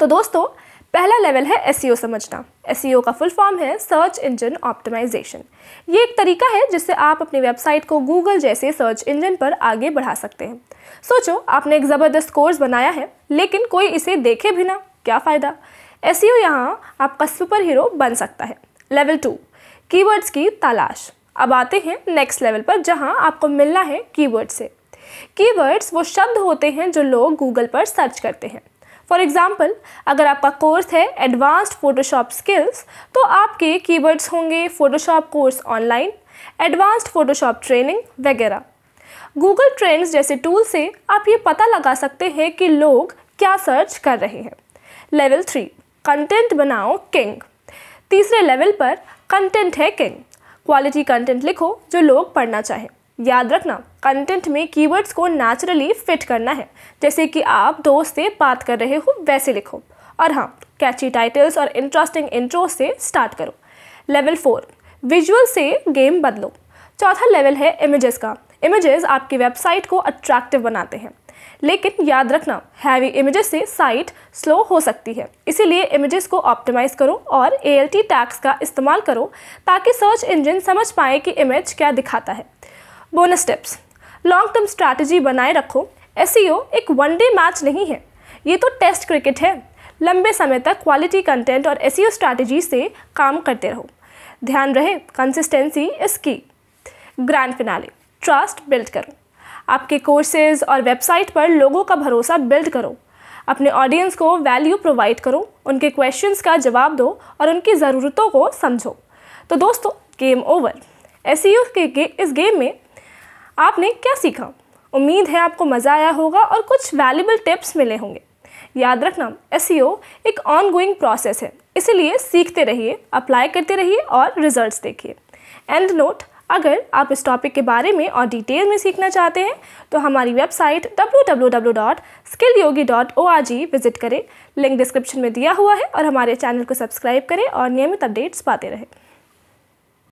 तो दोस्तों पहला लेवल है एस e समझना एस e का फुल फॉर्म है सर्च इंजन ऑप्टिमाइजेशन ये एक तरीका है जिससे आप अपनी वेबसाइट को गूगल जैसे सर्च इंजन पर आगे बढ़ा सकते हैं सोचो आपने एक ज़बरदस्त कोर्स बनाया है लेकिन कोई इसे देखे भी ना क्या फ़ायदा एस e यहाँ आपका सुपर हीरो बन सकता है लेवल टू कीवर्ड्स की तलाश अब आते हैं नेक्स्ट लेवल पर जहाँ आपको मिलना है कीवर्ड से कीवर्ड्स वो शब्द होते हैं जो लोग गूगल पर सर्च करते हैं फॉर एग्ज़ाम्पल अगर आपका कोर्स है एडवांस्ड फोटोशॉप स्किल्स तो आपके कीवर्ड्स होंगे Photoshop course online advanced Photoshop training वगैरह गूगल ट्रेंड्स जैसे टूल से आप ये पता लगा सकते हैं कि लोग क्या सर्च कर रहे हैं लेवल थ्री कंटेंट बनाओ किंग तीसरे लेवल पर कंटेंट है किंग क्वालिटी कंटेंट लिखो जो लोग पढ़ना चाहें याद रखना कंटेंट में कीवर्ड्स को नेचुरली फिट करना है जैसे कि आप दोस्त से बात कर रहे हो वैसे लिखो और हाँ कैची टाइटल्स और इंटरेस्टिंग इंट्रो से स्टार्ट करो लेवल फोर विजुअल से गेम बदलो चौथा लेवल है इमेजेस का इमेजेस आपकी वेबसाइट को अट्रैक्टिव बनाते हैं लेकिन याद रखना हैवी इमेजेस से साइट स्लो हो सकती है इसीलिए इमेजेस को ऑप्टिमाइज करो और ए एल का इस्तेमाल करो ताकि सर्च इंजन समझ पाए कि इमेज क्या दिखाता है bonus tips long term strategy बनाए रखो एस e एक वन डे मैच नहीं है ये तो टेस्ट क्रिकेट है लंबे समय तक क्वालिटी कंटेंट और एस स्ट्रैटेजी e से काम करते रहो ध्यान रहे कंसिस्टेंसी इसकी ग्रैंड फिनाले ट्रस्ट बिल्ड करो आपके कोर्सेज और वेबसाइट पर लोगों का भरोसा बिल्ड करो अपने ऑडियंस को वैल्यू प्रोवाइड करो उनके क्वेश्चंस का जवाब दो और उनकी ज़रूरतों को समझो तो दोस्तों गेम ओवर एस के, के इस गेम में आपने क्या सीखा उम्मीद है आपको मज़ा आया होगा और कुछ वैल्यूबल टिप्स मिले होंगे याद रखना एस e एक ऑन गोइंग प्रोसेस है इसीलिए सीखते रहिए अप्लाई करते रहिए और रिजल्ट देखिए एंड नोट अगर आप इस टॉपिक के बारे में और डिटेल में सीखना चाहते हैं तो हमारी वेबसाइट डब्ल्यू विजिट करें लिंक डिस्क्रिप्शन में दिया हुआ है और हमारे चैनल को सब्सक्राइब करें और नियमित अपडेट्स पाते रहें